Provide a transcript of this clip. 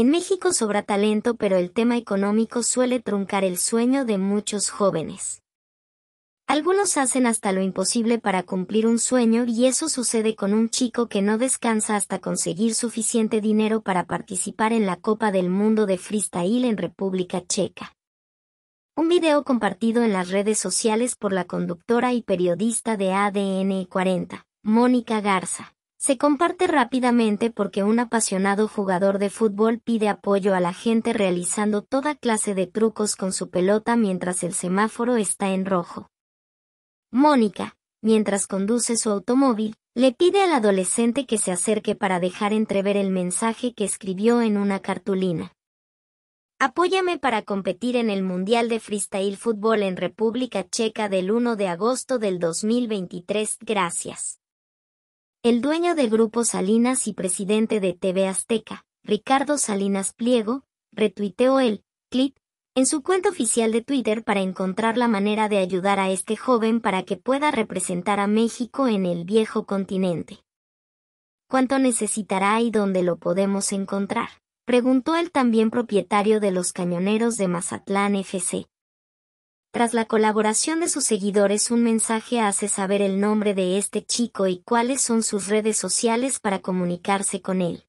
En México sobra talento pero el tema económico suele truncar el sueño de muchos jóvenes. Algunos hacen hasta lo imposible para cumplir un sueño y eso sucede con un chico que no descansa hasta conseguir suficiente dinero para participar en la Copa del Mundo de Freestyle en República Checa. Un video compartido en las redes sociales por la conductora y periodista de ADN 40, Mónica Garza, se comparte rápidamente porque un apasionado jugador de fútbol pide apoyo a la gente realizando toda clase de trucos con su pelota mientras el semáforo está en rojo. Mónica, mientras conduce su automóvil, le pide al adolescente que se acerque para dejar entrever el mensaje que escribió en una cartulina. Apóyame para competir en el Mundial de Freestyle Fútbol en República Checa del 1 de agosto del 2023. Gracias. El dueño del grupo Salinas y presidente de TV Azteca, Ricardo Salinas Pliego, retuiteó el clip en su cuenta oficial de Twitter para encontrar la manera de ayudar a este joven para que pueda representar a México en el viejo continente. ¿Cuánto necesitará y dónde lo podemos encontrar? preguntó el también propietario de los cañoneros de Mazatlán FC. Tras la colaboración de sus seguidores un mensaje hace saber el nombre de este chico y cuáles son sus redes sociales para comunicarse con él.